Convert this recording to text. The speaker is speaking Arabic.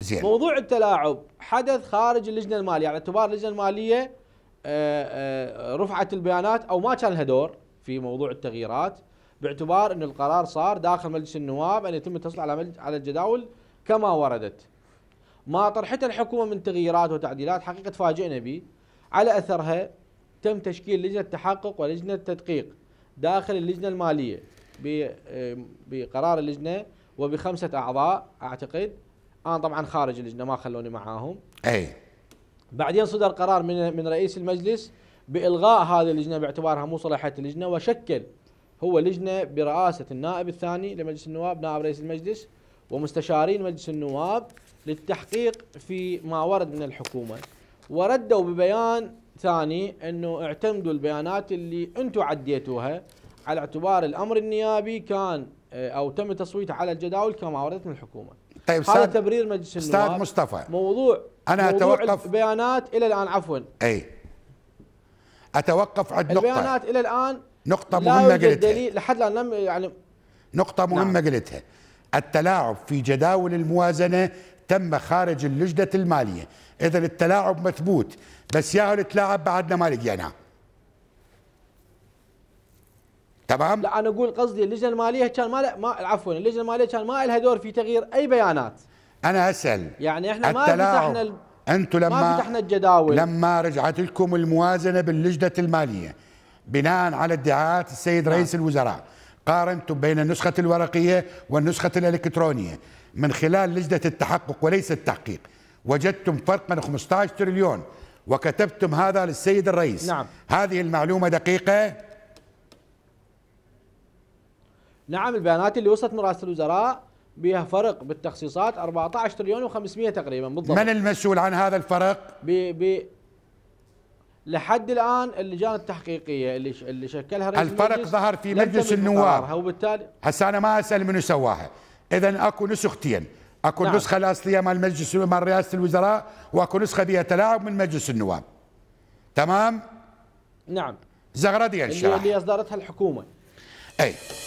زين. موضوع التلاعب حدث خارج اللجنه الماليه على يعني اعتبار اللجنه الماليه آه، آه، رفعت البيانات او ما كان لها دور في موضوع التغييرات باعتبار ان القرار صار داخل مجلس النواب ان يتم التصل على على الجداول كما وردت. ما طرحته الحكومه من تغييرات وتعديلات حقيقه تفاجئنا به على اثرها تم تشكيل لجنه تحقق ولجنه تدقيق داخل اللجنه الماليه بقرار اللجنه وبخمسه اعضاء اعتقد انا طبعا خارج اللجنه ما خلوني معاهم اي بعدين صدر قرار من من رئيس المجلس بالغاء هذه اللجنه باعتبارها مو صلاحيه اللجنه وشكل هو لجنه برئاسه النائب الثاني لمجلس النواب نائب رئيس المجلس ومستشارين مجلس النواب للتحقيق في ما ورد من الحكومه وردوا ببيان ثاني انه اعتمدوا البيانات اللي انتم عديتوها على اعتبار الامر النيابي كان آه، او تم تصويت على الجداول كما وردت من الحكومه طيب هذا تبرير مجلس النواب استاذ مصطفى موضوع انا موضوع اتوقف البيانات الى الان عفوا اي اتوقف عند نقطه البيانات الى الان نقطة مهمة قلتها دليل لحد الان لم يعني نقطة نعم. مهمة نعم. قلتها التلاعب في جداول الموازنة تم خارج اللجنة المالية إذا التلاعب مثبوت بس يا تلاعب بعدنا ما لقيناه تمام لا انا اقول قصدي اللجنه الماليه كان ما, ما عفوا اللجنه الماليه كان ما لها دور في تغيير اي بيانات انا اسال يعني احنا ما فتحنا ال... انتم لما ما فتحنا الجداول لما رجعت لكم الموازنه باللجنه الماليه بناء على ادعاءات السيد نعم. رئيس الوزراء قارنتم بين النسخه الورقيه والنسخه الالكترونيه من خلال لجنه التحقق وليس التحقيق وجدتم فرق من 15 تريليون وكتبتم هذا للسيد الرئيس نعم. هذه المعلومه دقيقه نعم البيانات اللي وصلت من رئاسه الوزراء بها فرق بالتخصيصات 14 تريليون و500 تقريبا بالضبط من المسؤول عن هذا الفرق؟ ب ب لحد الان اللجان التحقيقيه اللي اللي شكلها رئيس الفرق ظهر في مجلس النواب وبالتالي هسه انا ما اسال منو سواها اذا اكو نسختين اكو نعم. النسخه الاصليه مال مجلس مال رئاسه الوزراء واكو نسخه بها تلاعب من مجلس النواب تمام نعم زغرديا اللي, اللي اصدرتها الحكومه اي